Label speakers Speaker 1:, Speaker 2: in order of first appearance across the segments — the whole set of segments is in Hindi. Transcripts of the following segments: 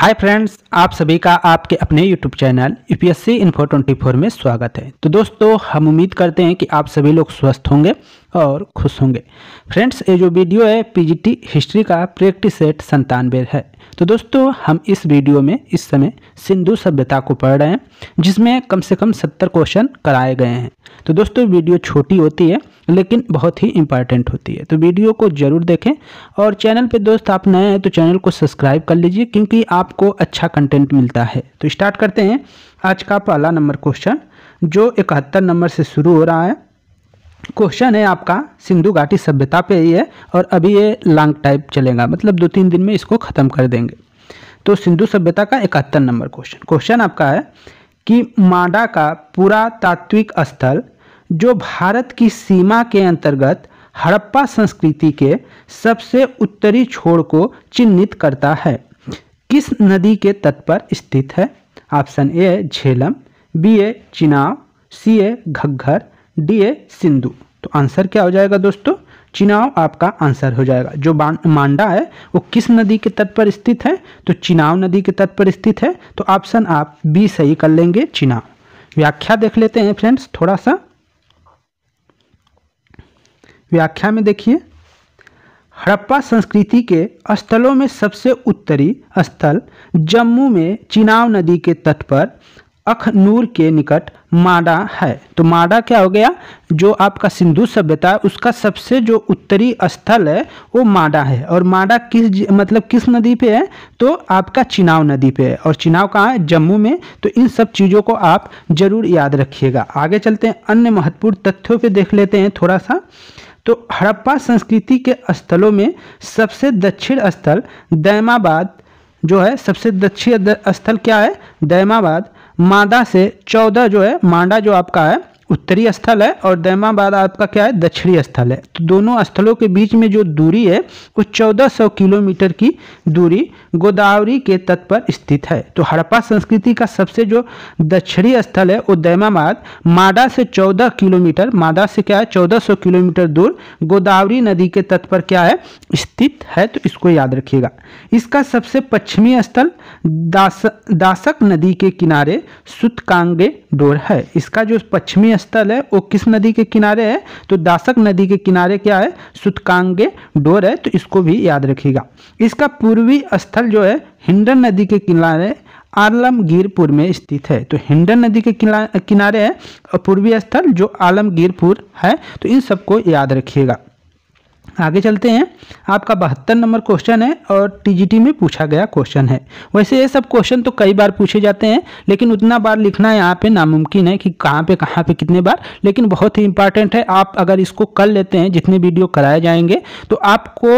Speaker 1: हाय फ्रेंड्स आप सभी का आपके अपने यूट्यूब चैनल यूपीएससी इन्फो 24 में स्वागत है तो दोस्तों हम उम्मीद करते हैं कि आप सभी लोग स्वस्थ होंगे और खुश होंगे फ्रेंड्स ये जो वीडियो है पीजीटी हिस्ट्री का प्रैक्टिस सेट संतानवे है तो दोस्तों हम इस वीडियो में इस समय सिंधु सभ्यता को पढ़ रहे हैं जिसमें कम से कम सत्तर क्वेश्चन कराए गए हैं तो दोस्तों वीडियो छोटी होती है लेकिन बहुत ही इंपॉर्टेंट होती है तो वीडियो को ज़रूर देखें और चैनल पे दोस्त आप नए हैं तो चैनल को सब्सक्राइब कर लीजिए क्योंकि आपको अच्छा कंटेंट मिलता है तो स्टार्ट करते हैं आज का पहला नंबर क्वेश्चन जो इकहत्तर नंबर से शुरू हो रहा है क्वेश्चन है आपका सिंधु घाटी सभ्यता पे ही है और अभी ये लॉन्ग टाइप चलेगा मतलब दो तीन दिन में इसको ख़त्म कर देंगे तो सिंधु सभ्यता का इकहत्तर नंबर क्वेश्चन क्वेश्चन आपका है कि मांडा का पुरातात्विक स्थल जो भारत की सीमा के अंतर्गत हड़प्पा संस्कृति के सबसे उत्तरी छोर को चिन्हित करता है किस नदी के तट पर स्थित है ऑप्शन ए है झेलम बी ए चिनाव सी ए घग्घर डी ए सिंधु तो आंसर क्या हो जाएगा दोस्तों चिनाव आपका आंसर हो जाएगा जो मांडा है वो किस नदी के तट पर स्थित है तो चिनाव नदी के तट पर स्थित है तो ऑप्शन आप बी सही कर लेंगे चिनाव व्याख्या देख लेते हैं फ्रेंड्स थोड़ा सा व्याख्या में देखिए हड़प्पा संस्कृति के स्थलों में सबसे उत्तरी स्थल जम्मू में चिनाव नदी के तट पर अखनूर के निकट माडा है तो माडा क्या हो गया जो आपका सिंधु सभ्यता है उसका सबसे जो उत्तरी स्थल है वो माडा है और माडा किस मतलब किस नदी पे है तो आपका चिनाव नदी पे है और चिनाव कहाँ है जम्मू में तो इन सब चीज़ों को आप ज़रूर याद रखिएगा आगे चलते हैं अन्य महत्वपूर्ण तथ्यों पर देख लेते हैं थोड़ा सा तो हड़प्पा संस्कृति के स्थलों में सबसे दक्षिण स्थल दैमाबाद जो है सबसे दक्षिण स्थल क्या है दैमाबाद मादा से चौदह जो है मांडा जो आपका है उत्तरी स्थल है और दैमाबाद आपका क्या है दक्षिणी स्थल है तो दोनों स्थलों के बीच में जो दूरी है वो 1400 किलोमीटर की दूरी गोदावरी के तट पर स्थित है तो हड़प्पा संस्कृति का सबसे जो दक्षिणी स्थल है वो दैमाबाद माडा से 14 किलोमीटर माडा से क्या है 1400 किलोमीटर दूर गोदावरी नदी के तट पर क्या है स्थित है तो इसको याद रखिएगा इसका सबसे पश्चिमी स्थल दास, दासक नदी के किनारे सुतकांगे डोर है इसका जो पश्चिमी स्थल है वो किस नदी के किनारे है तो दासक नदी के किनारे क्या है सुतकांगे डोर है तो इसको भी याद रखिएगा इसका पूर्वी स्थल जो है हिंडन नदी के किनारे आलमगीरपुर में स्थित है तो हिंडन नदी के किनारे है पूर्वी स्थल जो आलमगीरपुर है तो इन सबको याद रखिएगा आगे चलते हैं आपका बहत्तर नंबर क्वेश्चन है और टीजीटी में पूछा गया क्वेश्चन है वैसे ये सब क्वेश्चन तो कई बार पूछे जाते हैं लेकिन उतना बार लिखना यहाँ पे नामुमकिन है कि कहाँ पे कहाँ पे कितने बार लेकिन बहुत ही इंपॉर्टेंट है आप अगर इसको कर लेते हैं जितने वीडियो कराए जाएंगे तो आपको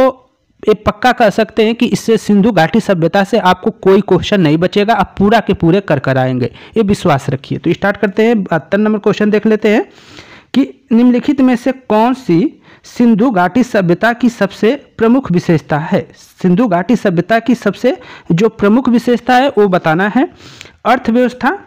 Speaker 1: ये पक्का कह सकते हैं कि इससे सिंधु घाटी सभ्यता से आपको कोई क्वेश्चन नहीं बचेगा आप पूरा के पूरे कर कर आएंगे ये विश्वास रखिए तो स्टार्ट करते हैं बहत्तर नंबर क्वेश्चन देख लेते हैं कि निम्नलिखित में से कौन सी सिंधु घाटी सभ्यता की सबसे प्रमुख विशेषता है सिंधु घाटी सभ्यता की सबसे जो प्रमुख विशेषता है वो बताना है अर्थव्यवस्था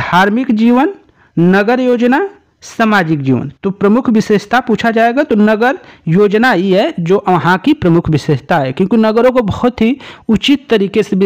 Speaker 1: धार्मिक जीवन नगर योजना सामाजिक जीवन तो प्रमुख विशेषता पूछा जाएगा तो नगर योजना ही है जो वहाँ की प्रमुख विशेषता है क्योंकि नगरों को बहुत ही उचित तरीके से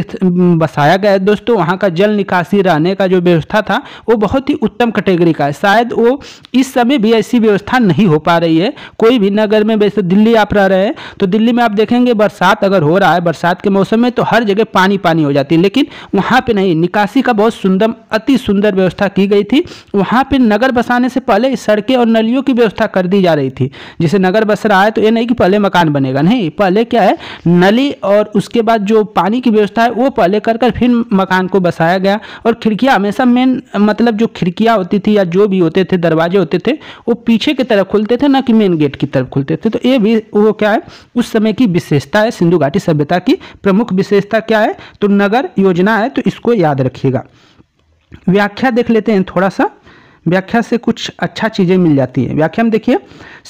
Speaker 1: बसाया गया है दोस्तों वहाँ का जल निकासी रहने का जो व्यवस्था था वो बहुत ही उत्तम कैटेगरी का है शायद वो इस समय भी ऐसी व्यवस्था नहीं हो पा रही है कोई भी नगर में वैसे दिल्ली आप रह रहे हैं तो दिल्ली में आप देखेंगे बरसात अगर हो रहा है बरसात के मौसम में तो हर जगह पानी पानी हो जाती है लेकिन वहाँ पर नहीं निकासी का बहुत सुंदर अति सुंदर व्यवस्था की गई थी वहाँ पर नगर बसाने से पहले सड़कें और नलियों की व्यवस्था कर दी जा रही थी जैसे नगर बस रहा है तो ये नहीं कि पहले मकान बनेगा नहीं पहले क्या है नली और उसके बाद जो पानी की व्यवस्था है वो पहले कर कर फिर मकान को बसाया गया और खिड़कियाँ हमेशा मेन मतलब जो खिड़कियाँ होती थी या जो भी होते थे दरवाजे होते थे वो पीछे की तरफ खुलते थे ना कि मेन गेट की तरफ खुलते थे तो ये भी वो क्या है उस समय की विशेषता है सिंधु घाटी सभ्यता की प्रमुख विशेषता क्या है तो नगर योजना है तो इसको याद रखिएगा व्याख्या देख लेते हैं थोड़ा सा व्याख्या से कुछ अच्छा चीज़ें मिल जाती है व्याख्या में देखिए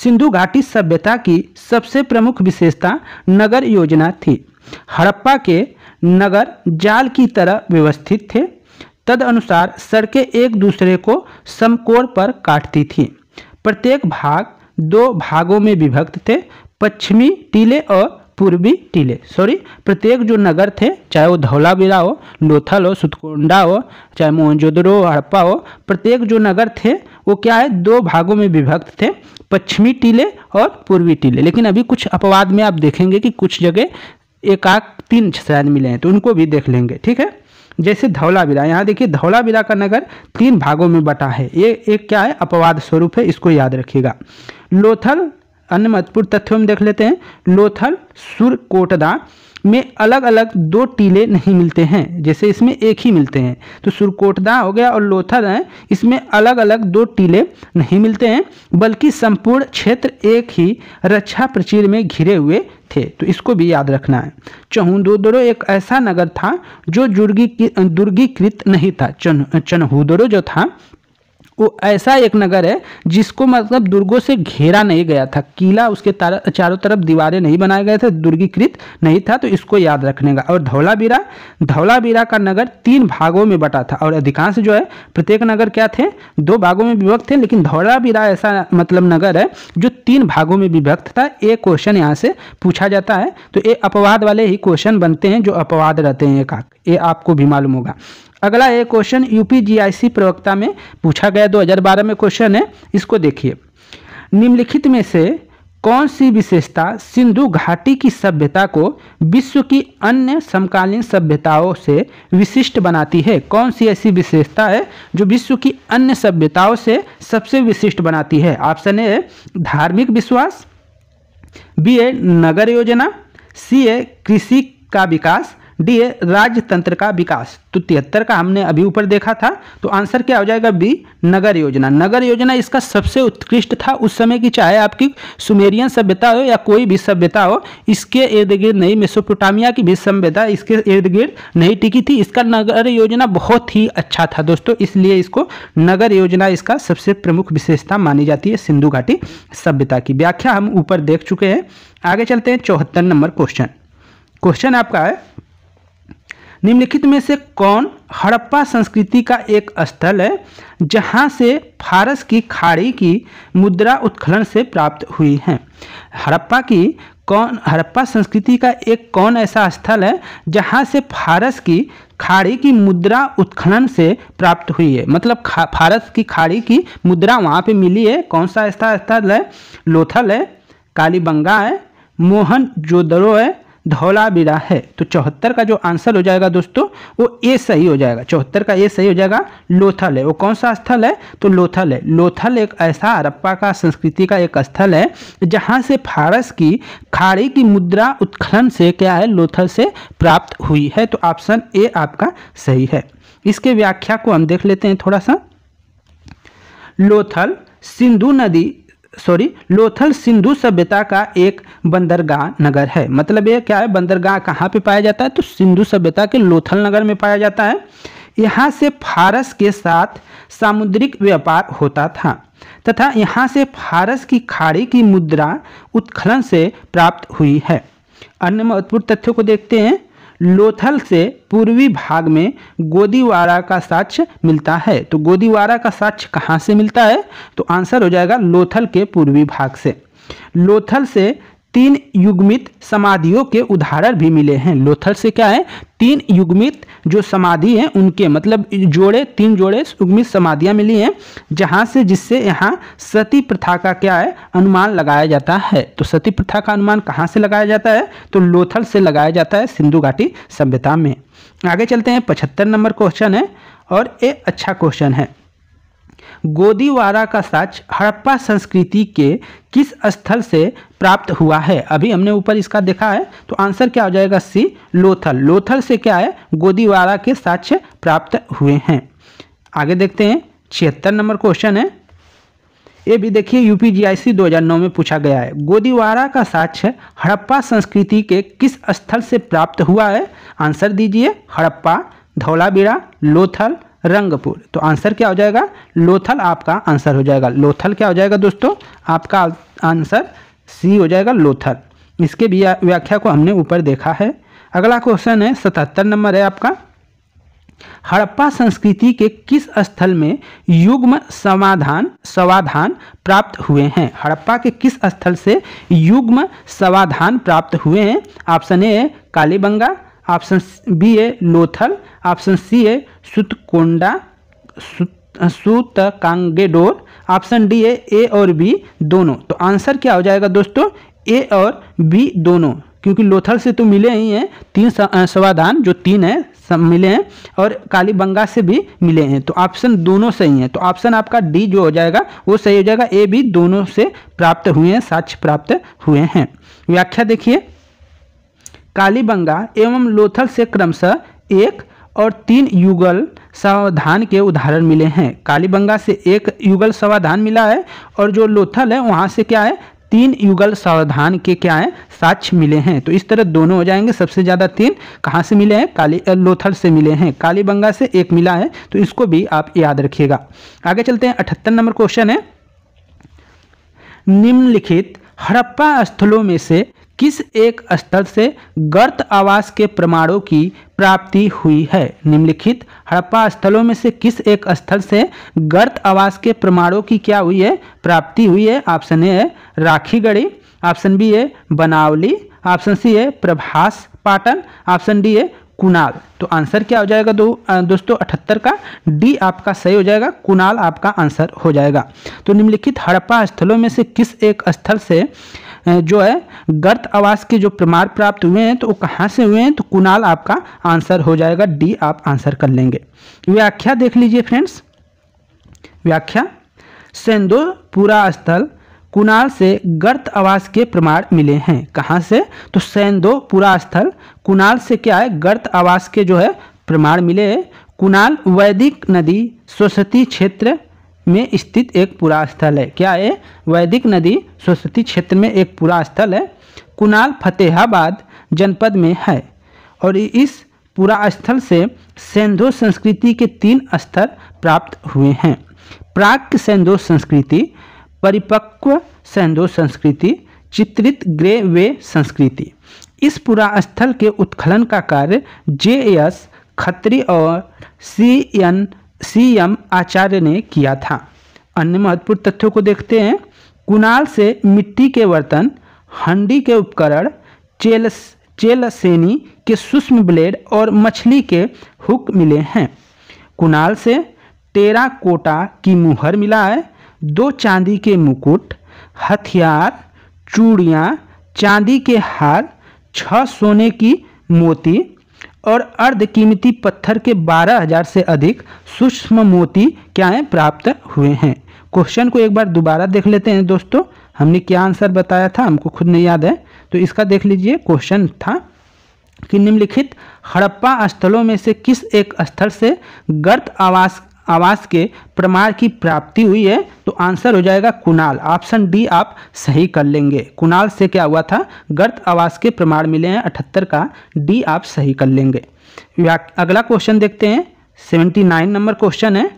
Speaker 1: सिंधु घाटी सभ्यता की सबसे प्रमुख विशेषता नगर योजना थी हड़प्पा के नगर जाल की तरह व्यवस्थित थे तद अनुसार सड़कें एक दूसरे को समकोण पर काटती थीं प्रत्येक भाग दो भागों में विभक्त थे पश्चिमी टीले और पूर्वी टीले सॉरी प्रत्येक जो नगर थे चाहे वो धौलावीरा हो लोथल हो सुतकुंडा हो चाहे मोहनजोदड़ो हड़प्पा हो प्रत्येक जो नगर थे वो क्या है दो भागों में विभक्त थे पश्चिमी टीले और पूर्वी टीले लेकिन अभी कुछ अपवाद में आप देखेंगे कि कुछ जगह एकाक तीन शायद मिले हैं तो उनको भी देख लेंगे ठीक है जैसे धौलावीरा यहाँ देखिए धौलावीरा का नगर तीन भागों में बटा है ये एक क्या है अपवाद स्वरूप है इसको याद रखिएगा लोथल अन्य महत्वपूर्ण तथ्यों में देख लेते हैं लोथल सुर कोटदा में अलग अलग दो टीले नहीं मिलते हैं जैसे इसमें एक ही मिलते हैं तो सुरकोटदा हो गया और लोथल है इसमें अलग अलग दो टीले नहीं मिलते हैं बल्कि संपूर्ण क्षेत्र एक ही रक्षा प्रचीर में घिरे हुए थे तो इसको भी याद रखना है चहुदोदरो एक ऐसा नगर था जो जुर्गी दुर्गीकृत नहीं था चन चनहुदरो जो था वो ऐसा एक नगर है जिसको मतलब दुर्गों से घेरा नहीं गया था किला उसके चारों तरफ दीवारें नहीं बनाए गए थे दुर्गीकृत नहीं था तो इसको याद रखने का और धौलाबीरा धौलाबीरा का नगर तीन भागों में बटा था और अधिकांश जो है प्रत्येक नगर क्या थे दो भागों में विभक्त थे लेकिन धौलाबीरा ऐसा मतलब नगर है जो तीन भागों में विभक्त था एक क्वेश्चन यहाँ से पूछा जाता है तो ये अपवाद वाले ही क्वेश्चन बनते हैं जो अपवाद रहते हैं एक ये आपको भी मालूम होगा अगला एक क्वेश्चन यूपीजीआईसी प्रवक्ता में पूछा गया 2012 में क्वेश्चन है इसको देखिए निम्नलिखित में से कौन सी विशेषता सिंधु घाटी की सभ्यता को विश्व की अन्य समकालीन सभ्यताओं से विशिष्ट बनाती है कौन सी ऐसी विशेषता है जो विश्व की अन्य सभ्यताओं से सबसे विशिष्ट बनाती है ऑप्शन ए धार्मिक विश्वास बी ए नगर योजना सी ए कृषि का विकास डी है राजतंत्र का विकास तो तिहत्तर का हमने अभी ऊपर देखा था तो आंसर क्या हो जाएगा बी नगर योजना नगर योजना इसका सबसे उत्कृष्ट था उस समय की चाहे आपकी सुमेरियन सभ्यता हो या कोई भी सभ्यता हो इसके इर्द गिर्द नहीं मेसोपोटामिया की भी सभ्यता इसके इर्द गिर्द नहीं टिकी थी इसका नगर योजना बहुत ही अच्छा था दोस्तों इसलिए इसको नगर योजना इसका सबसे प्रमुख विशेषता मानी जाती है सिंधु घाटी सभ्यता की व्याख्या हम ऊपर देख चुके हैं आगे चलते हैं चौहत्तर नंबर क्वेश्चन क्वेश्चन आपका है निम्नलिखित में से कौन हड़प्पा संस्कृति का एक स्थल है जहाँ से फारस की खाड़ी की मुद्रा उत्खनन से प्राप्त हुई है हड़प्पा की कौन हड़प्पा संस्कृति का एक कौन ऐसा स्थल है जहाँ से फारस की खाड़ी की मुद्रा उत्खनन से प्राप्त हुई है मतलब फारस की खाड़ी की मुद्रा वहाँ पे मिली है कौन सा ऐसा स्थल है लोथल है कालीबंगा है मोहन जोदड़ो है धौला बिरा है तो चौहत्तर का जो आंसर हो जाएगा दोस्तों वो ए सही हो जाएगा चौहत्तर का ए सही हो जाएगा लोथल है वो कौन सा स्थल है तो लोथल है लोथल एक ऐसा हरप्पा का संस्कृति का एक स्थल है जहाँ से फारस की खाड़ी की मुद्रा उत्खनन से क्या है लोथल से प्राप्त हुई है तो ऑप्शन ए आपका सही है इसके व्याख्या को हम देख लेते हैं थोड़ा सा लोथल सिंधु नदी सॉरी लोथल सिंधु सभ्यता का एक बंदरगाह नगर है मतलब ये क्या है बंदरगाह कहाँ पे पाया जाता है तो सिंधु सभ्यता के लोथल नगर में पाया जाता है यहाँ से फारस के साथ सामुद्रिक व्यापार होता था तथा यहाँ से फारस की खाड़ी की मुद्रा उत्खनन से प्राप्त हुई है अन्य महत्वपूर्ण तथ्यों को देखते हैं लोथल से पूर्वी भाग में गोदीवारा का साक्ष्य मिलता है तो गोदीवारा का साक्ष्य कहाँ से मिलता है तो आंसर हो जाएगा लोथल के पूर्वी भाग से लोथल से तीन युग्मित समाधियों के उदाहरण भी मिले हैं लोथल से क्या है तीन युग्मित जो समाधि हैं उनके मतलब जोड़े तीन जोड़े युग्मित समाधियां मिली हैं जहां से जिससे यहाँ सती प्रथा का क्या है अनुमान लगाया जाता है तो सती प्रथा का अनुमान कहाँ से लगाया जाता है तो लोथल से लगाया जाता है सिंधु घाटी सभ्यता में आगे चलते हैं पचहत्तर नंबर क्वेश्चन है और ये अच्छा क्वेश्चन है गोदीवारा का साक्ष हड़प्पा संस्कृति के किस स्थल से प्राप्त हुआ है अभी हमने ऊपर इसका देखा है तो आंसर क्या हो जाएगा सी लोथल लोथल से क्या है गोदीवारा के साक्ष्य प्राप्त हुए हैं आगे देखते हैं छिहत्तर नंबर क्वेश्चन है ये भी देखिए यूपीजीआईसी 2009 में पूछा गया है गोदीवारा का साक्ष्य हड़प्पा संस्कृति के किस स्थल से प्राप्त हुआ है आंसर दीजिए हड़प्पा धौलाबीड़ा लोथल रंगपुर तो आंसर क्या हो जाएगा लोथल आपका आंसर हो जाएगा लोथल क्या हो जाएगा दोस्तों आपका आंसर सी हो जाएगा लोथल इसके भी व्याख्या को हमने ऊपर देखा है अगला क्वेश्चन है सतहत्तर नंबर है आपका हड़प्पा संस्कृति के किस स्थल में युग्म समाधान समाधान प्राप्त हुए हैं हड़प्पा के किस स्थल से युग्म समाधान प्राप्त हुए हैं ऑप्शन ए है कालीबंगा ऑप्शन बी है लोथल ऑप्शन सी है सुतकोंडा सुत सुतकांगेडोर ऑप्शन डी है ए और बी दोनों तो आंसर क्या हो जाएगा दोस्तों ए और बी दोनों क्योंकि लोथल से तो मिले ही हैं तीन समाधान जो तीन है सब मिले हैं और काली बंगा से भी मिले हैं तो ऑप्शन दोनों सही हैं तो ऑप्शन आपका डी जो हो जाएगा वो सही हो जाएगा ए भी दोनों से प्राप्त हुए हैं साक्ष्य प्राप्त हुए हैं व्याख्या देखिए कालीबंगा एवं लोथल से क्रमशः एक और तीन युगल समाधान के उदाहरण मिले हैं कालीबंगा से एक युगल समाधान मिला है और जो लोथल है वहाँ से क्या है तीन युगल सावधान के क्या है साक्ष्य मिले हैं तो इस तरह दोनों हो जाएंगे सबसे ज़्यादा तीन कहाँ से मिले हैं काली लोथल से मिले हैं कालीबंगा से एक मिला है तो इसको भी आप याद रखिएगा आगे चलते हैं अठहत्तर नंबर क्वेश्चन है निम्नलिखित हड़प्पा स्थलों में से किस एक स्थल से गर्त आवास के प्रमाणों की प्राप्ति हुई है निम्नलिखित हड़प्पा स्थलों में से किस एक स्थल से गर्त आवास के प्रमाणों की क्या हुई है प्राप्ति हुई है ऑप्शन ए है राखीगढ़ी ऑप्शन बी है बनावली ऑप्शन सी है प्रभास पाटन ऑप्शन डी है कुनाल तो आंसर क्या हो जाएगा दो दोस्तों अठहत्तर का डी आपका सही हो जाएगा कुनाल आपका आंसर हो जाएगा तो निम्नलिखित हड़प्पा स्थलों में से किस एक स्थल से जो है गर्त आवास के जो प्रमाण प्राप्त हुए हैं तो वो कहाँ से हुए हैं तो कुणाल आपका आंसर हो जाएगा डी आप आंसर कर लेंगे व्याख्या देख लीजिए फ्रेंड्स व्याख्या सेंदो पूरा स्थल कुणाल से गर्त आवास के प्रमाण मिले हैं कहाँ से तो सेंदो पूरा स्थल कुणाल से क्या है गर्त आवास के जो है प्रमाण मिले कुणाल वैदिक नदी सरस्वती क्षेत्र में स्थित एक पुरा स्थल है क्या है वैदिक नदी सरस्वती क्षेत्र में एक पुरा स्थल है कुनाल फतेहाबाद जनपद में है और इस पुरा स्थल से सेंधो संस्कृति के तीन स्तर प्राप्त हुए हैं प्राक सेंधो संस्कृति परिपक्व सेंधो संस्कृति चित्रित ग्रे वे संस्कृति इस पुरा स्थल के उत्खनन का कार्य जे एस खत्री और सी एन सी एम आचार्य ने किया था अन्य महत्वपूर्ण तथ्यों को देखते हैं कुणाल से मिट्टी के बर्तन हंडी के उपकरण चेलस चेलसेनी के सूक्ष्म ब्लेड और मछली के हुक मिले हैं कुणाल से टेरा कोटा की मुहर मिला है दो चांदी के मुकुट हथियार चूड़ियाँ चांदी के हार छह सोने की मोती और अर्ध कीमती पत्थर के 12,000 से अधिक सूक्ष्म मोती क्या हैं प्राप्त हुए हैं क्वेश्चन को एक बार दोबारा देख लेते हैं दोस्तों हमने क्या आंसर बताया था हमको खुद नहीं याद है तो इसका देख लीजिए क्वेश्चन था कि निम्नलिखित हड़प्पा स्थलों में से किस एक स्थल से गर्त आवास आवास के प्रमाण की प्राप्ति हुई है तो आंसर हो जाएगा कुणाल ऑप्शन डी आप सही कर लेंगे कुणाल से क्या हुआ था गर्त आवास के प्रमाण मिले हैं अठहत्तर का डी आप सही कर लेंगे अगला क्वेश्चन देखते हैं सेवेंटी नाइन नंबर क्वेश्चन है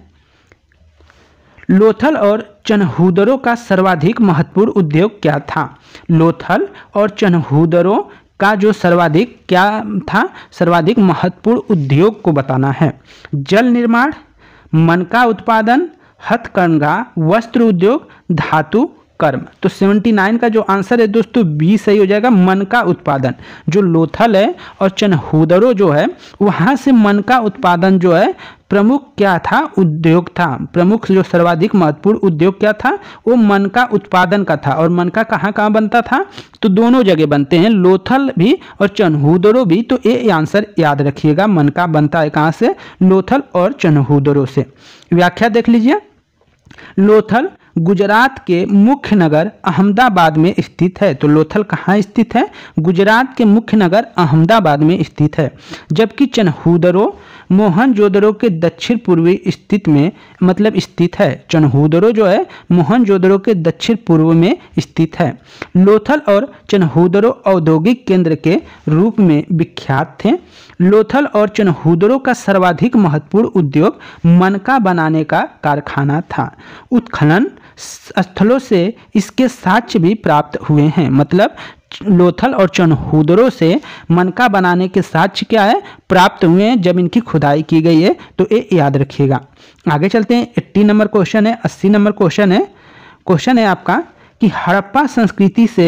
Speaker 1: लोथल और चनहूदरों का सर्वाधिक महत्वपूर्ण उद्योग क्या था लोथल और चनहूदरों का जो सर्वाधिक क्या था सर्वाधिक महत्वपूर्ण उद्योग को बताना है जल निर्माण मन का उत्पादन हथकंघा वस्त्र उद्योग धातु कर्म तो 79 का जो आंसर है दोस्तों बी सही हो जाएगा मन का उत्पादन जो लोथल है और चनहूदरो जो है वहाँ से मन का उत्पादन जो है प्रमुख क्या था उद्योग था प्रमुख जो सर्वाधिक महत्वपूर्ण उद्योग क्या था वो मन का उत्पादन का था और मन का कहाँ कहाँ बनता था तो दोनों जगह बनते हैं लोथल भी और चनहूदरो भी तो ये आंसर याद रखिएगा मन का बनता है कहाँ से लोथल और चनहूदरो से व्याख्या देख लीजिए लोथल गुजरात के मुख्य नगर अहमदाबाद में स्थित है तो लोथल कहाँ स्थित है गुजरात के मुख्य नगर अहमदाबाद में स्थित है जबकि चनहूदरो जोदरो के दक्षिण पूर्वी स्थित में मतलब स्थित है चनहूदड़ो जो है जोदरो के दक्षिण पूर्व में स्थित है लोथल और चनहूदड़ो औद्योगिक केंद्र के रूप में विख्यात थे लोथल और चनहूदड़ो का सर्वाधिक महत्वपूर्ण उद्योग मनका बनाने का कारखाना था उत्खनन स्थलों से इसके साक्ष्य भी प्राप्त हुए हैं मतलब लोथल और चनहुदरों से मनका बनाने के साक्ष्य क्या है प्राप्त हुए हैं जब इनकी खुदाई की गई है तो ये याद रखिएगा आगे चलते हैं एट्टी नंबर क्वेश्चन है अस्सी नंबर क्वेश्चन है क्वेश्चन है आपका कि हड़प्पा संस्कृति से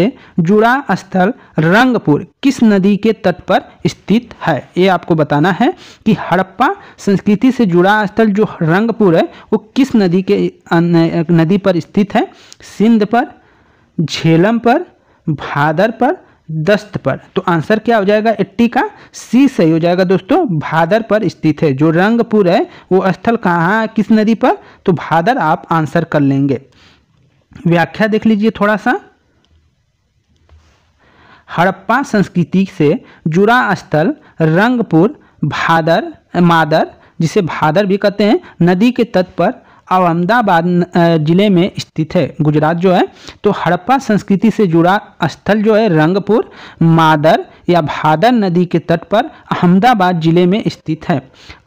Speaker 1: जुड़ा स्थल रंगपुर किस नदी के तट पर स्थित है ये आपको बताना है कि हड़प्पा संस्कृति से जुड़ा स्थल जो रंगपुर है वो किस नदी के नदी पर स्थित है सिंध पर झेलम पर भादर पर दस्त पर तो आंसर क्या हो जाएगा एट्टी का सी सही हो जाएगा दोस्तों भादर पर स्थित है जो रंगपुर है वो स्थल कहाँ किस नदी पर तो भादर आप आंसर कर लेंगे व्याख्या देख लीजिए थोड़ा सा हड़प्पा संस्कृति से जुड़ा स्थल रंगपुर भादर मादर जिसे भादर भी कहते हैं नदी के तट पर अहमदाबाद ज़िले में स्थित है गुजरात जो है तो हड़प्पा संस्कृति से जुड़ा स्थल जो है रंगपुर मादर या भादर नदी के तट पर अहमदाबाद ज़िले में स्थित है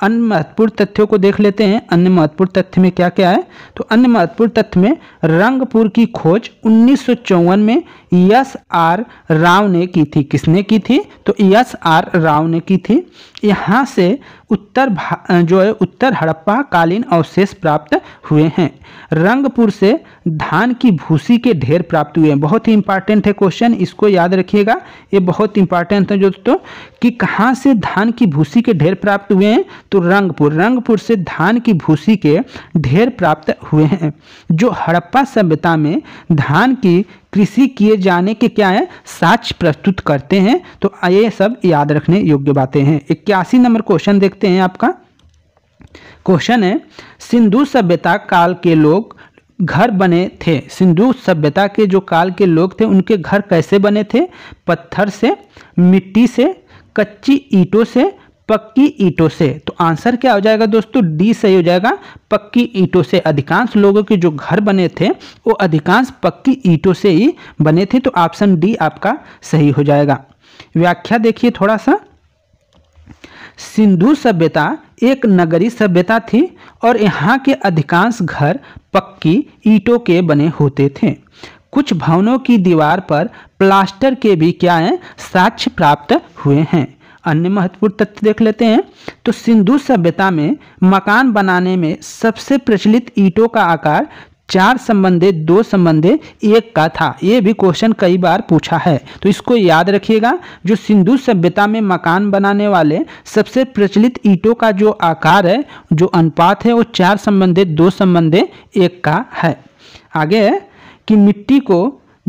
Speaker 1: अन्य महत्वपूर्ण तथ्यों को देख लेते हैं अन्य महत्वपूर्ण तथ्य में क्या क्या है तो अन्य महत्वपूर्ण तथ्य में रंगपुर की खोज उन्नीस में यस आर राव ने की थी किसने की थी तो यस आर राव ने की थी यहाँ से उत्तर जो है उत्तर हड़प्पा कालीन अवशेष प्राप्त हुए हैं रंगपुर से धान की भूसी के ढेर प्राप्त हुए हैं बहुत ही इंपॉर्टेंट है क्वेश्चन इसको याद रखिएगा ये बहुत इंपॉर्टेंट है दोस्तों कि कहाँ से धान की भूसी के ढेर प्राप्त हुए हैं तो रंगपुर रंगपुर से धान की भूसी के ढेर प्राप्त हुए हैं जो हड़प्पा सभ्यता में धान की कृषि किए जाने के क्या है साक्ष प्रस्तुत करते हैं तो ये सब याद रखने योग्य बातें हैं इक्यासी नंबर क्वेश्चन देखते हैं आपका क्वेश्चन है सिंधु सभ्यता काल के लोग घर बने थे सिंधु सभ्यता के जो काल के लोग थे उनके घर कैसे बने थे पत्थर से मिट्टी से कच्ची ईंटों से पक्की ईंटों से तो आंसर क्या हो जाएगा दोस्तों डी सही हो जाएगा पक्की ईंटों से अधिकांश लोगों के जो घर बने थे वो अधिकांश पक्की ईंटों से ही बने थे तो ऑप्शन डी आपका सही हो जाएगा व्याख्या देखिए थोड़ा सा सिंधु सभ्यता एक नगरी सभ्यता थी और यहाँ के अधिकांश घर पक्की ईंटों के बने होते थे कुछ भवनों की दीवार पर प्लास्टर के भी क्या हैं साक्ष्य प्राप्त हुए हैं अन्य महत्वपूर्ण तथ्य देख लेते हैं तो सिंधु सभ्यता में मकान बनाने में सबसे प्रचलित ईंटों का आकार चार संबंधे दो संबंधे एक का था ये भी क्वेश्चन कई बार पूछा है तो इसको याद रखिएगा जो सिंधु सभ्यता में मकान बनाने वाले सबसे प्रचलित ईंटों का जो आकार है जो अनुपात है वो चार संबंधे दो संबंधे एक का है आगे है कि मिट्टी को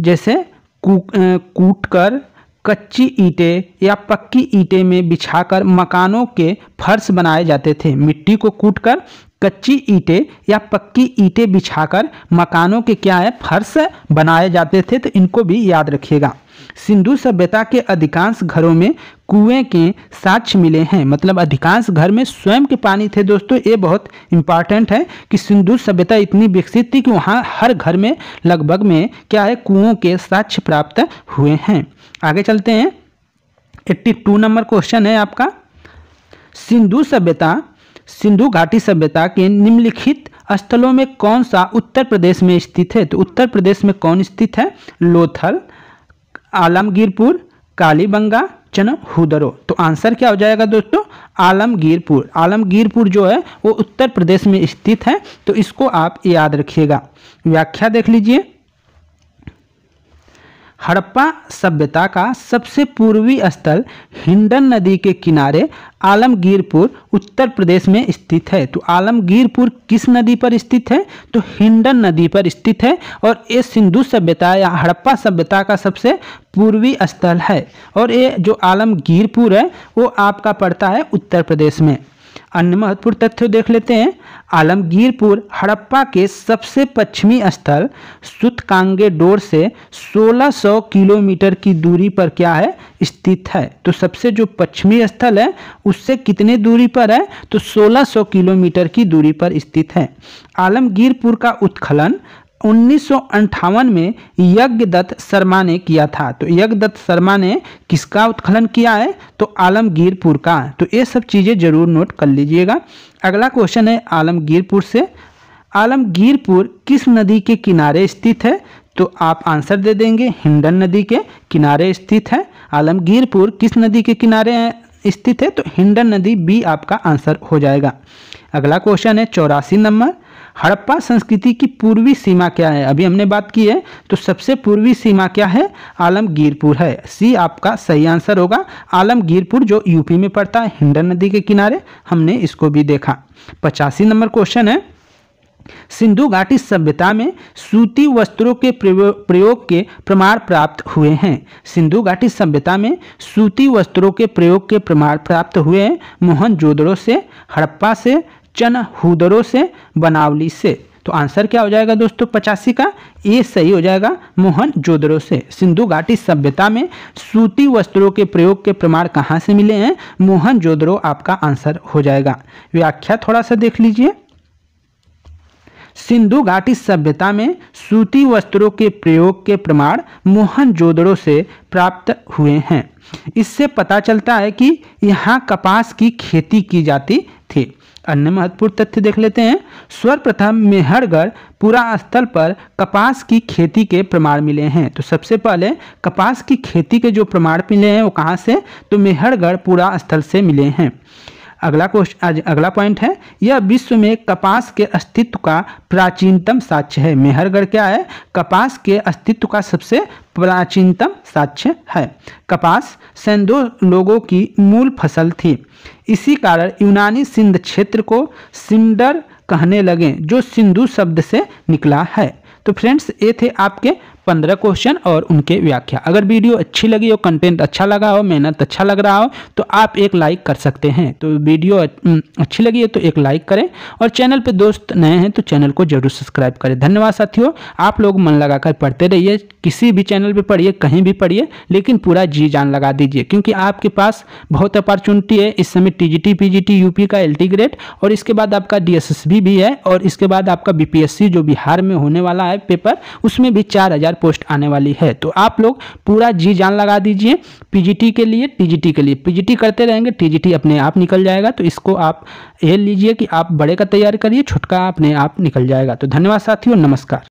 Speaker 1: जैसे कूट कर कच्ची ईंटें या पक्की ईंटें में बिछाकर मकानों के फर्श बनाए जाते थे मिट्टी को कूटकर कच्ची ईंटें या पक्की ईंटें बिछाकर मकानों के क्या है फर्श बनाए जाते थे तो इनको भी याद रखिएगा सिंधु सभ्यता के अधिकांश घरों में कुएं के साक्ष्य मिले हैं मतलब अधिकांश घर में स्वयं के पानी थे दोस्तों ये बहुत इंपॉर्टेंट है कि सिंधु सभ्यता इतनी विकसित थी कि वहाँ हर घर में लगभग में क्या है कुओं के साक्ष्य प्राप्त हुए हैं आगे चलते हैं एट्टी टू नंबर क्वेश्चन है आपका सिंधु सभ्यता सिंधु घाटी सभ्यता के निम्नलिखित स्थलों में कौन सा उत्तर प्रदेश में स्थित है तो उत्तर प्रदेश में कौन स्थित है लोथल आलमगीरपुर कालीबंगा चनम हुदरो तो आंसर क्या हो जाएगा दोस्तों आलमगीरपुर आलमगीरपुर जो है वो उत्तर प्रदेश में स्थित है तो इसको आप याद रखिएगा व्याख्या देख लीजिए हड़प्पा सभ्यता का सबसे पूर्वी स्थल हिंडन नदी के किनारे आलमगीरपुर उत्तर प्रदेश में स्थित है तो आलमगीरपुर किस नदी पर स्थित है तो हिंडन नदी पर स्थित है और ये सिंधु सभ्यता या हड़प्पा सभ्यता का सबसे पूर्वी स्थल है और ये जो आलमगीरपुर है वो आपका पड़ता है उत्तर प्रदेश में अन्य महत्वपूर्ण तथ्य देख लेते हैं आलमगीरपुर हड़प्पा के सबसे पश्चिमी स्थल सुतकांगे डोर से 1600 किलोमीटर की दूरी पर क्या है स्थित है तो सबसे जो पश्चिमी स्थल है उससे कितने दूरी पर है तो 1600 किलोमीटर की दूरी पर स्थित है आलमगीरपुर का उत्खनन उन्नीस में यज्ञदत्त शर्मा ने किया था तो यज्ञदत्त शर्मा ने किसका उत्खनन किया है तो आलमगीरपुर का तो ये सब चीज़ें जरूर नोट कर लीजिएगा अगला क्वेश्चन है आलमगीरपुर से आलमगीरपुर किस नदी के किनारे स्थित है तो आप आंसर दे देंगे हिंडन नदी के किनारे स्थित है आलमगीरपुर किस नदी के किनारे स्थित है तो हिंडन नदी बी आपका आंसर हो जाएगा अगला क्वेश्चन है चौरासी नंबर हड़प्पा संस्कृति की पूर्वी सीमा क्या है अभी हमने बात की है तो सबसे पूर्वी सीमा क्या है आलमगीरपुर है सी आपका सही आंसर होगा आलमगीरपुर जो यूपी में पड़ता है हिंडन नदी के किनारे हमने इसको भी देखा पचासी नंबर क्वेश्चन है सिंधु घाटी सभ्यता में सूती वस्त्रों के प्रयोग के प्रमाण प्राप्त हुए हैं सिंधु घाटी सभ्यता में सूती वस्त्रों के प्रयोग के प्रमाण प्राप्त हुए हैं जोदड़ो से हड़प्पा से चनहूदरों से बनावली से तो आंसर क्या हो जाएगा दोस्तों पचासी का ये सही हो जाएगा मोहन जोदड़ो से सिंधु घाटी सभ्यता में सूती वस्त्रों के प्रयोग के प्रमाण कहाँ से मिले हैं मोहन जोदरों आपका आंसर हो जाएगा व्याख्या थोड़ा सा देख लीजिए सिंधु घाटी सभ्यता में सूती वस्त्रों के प्रयोग के प्रमाण मोहन जोदड़ों से प्राप्त हुए हैं इससे पता चलता है कि यहाँ कपास की खेती की जाती अन्य महत्वपूर्ण तथ्य देख लेते हैं सर्वप्रथम मेहरगढ़ पूरा स्थल पर कपास की खेती के प्रमाण मिले हैं तो सबसे पहले कपास की खेती के जो प्रमाण मिले हैं वो कहाँ से तो मेहरगढ़ पूरा स्थल से मिले हैं अगला क्वेश्चन अगला पॉइंट है यह विश्व में कपास के अस्तित्व का प्राचीनतम साक्ष्य है मेहरगढ़ क्या है कपास के अस्तित्व का सबसे प्राचीनतम साक्ष्य है कपास सेंदो लोगों की मूल फसल थी इसी कारण यूनानी सिंध क्षेत्र को सिंडर कहने लगे जो सिंधु शब्द से निकला है तो फ्रेंड्स ये थे आपके पंद्रह क्वेश्चन और उनके व्याख्या अगर वीडियो अच्छी लगी हो कंटेंट अच्छा लगा हो मेहनत अच्छा लग रहा हो तो आप एक लाइक कर सकते हैं तो वीडियो अच्छी लगी है तो एक लाइक करें और चैनल पर दोस्त नए हैं तो चैनल को जरूर सब्सक्राइब करें धन्यवाद साथियों आप लोग मन लगाकर पढ़ते रहिए किसी भी चैनल पर पढ़िए कहीं भी पढ़िए लेकिन पूरा जी जान लगा दीजिए क्योंकि आपके पास बहुत अपॉर्चुनिटी है इस समय टी जी टी यूपी का एल्टी ग्रेड और इसके बाद आपका डी भी है और इसके बाद आपका बीपीएससी जो बिहार में होने वाला है पेपर उसमें भी चार हजार पोस्ट आने वाली है तो आप लोग पूरा जी जान लगा दीजिए पीजीटी के लिए टीजीटी के लिए पीजीटी करते रहेंगे टीजीटी अपने आप निकल जाएगा तो इसको आप ये लीजिए कि आप बड़े का तैयार करिए छुटका अपने आप निकल जाएगा तो धन्यवाद साथियों नमस्कार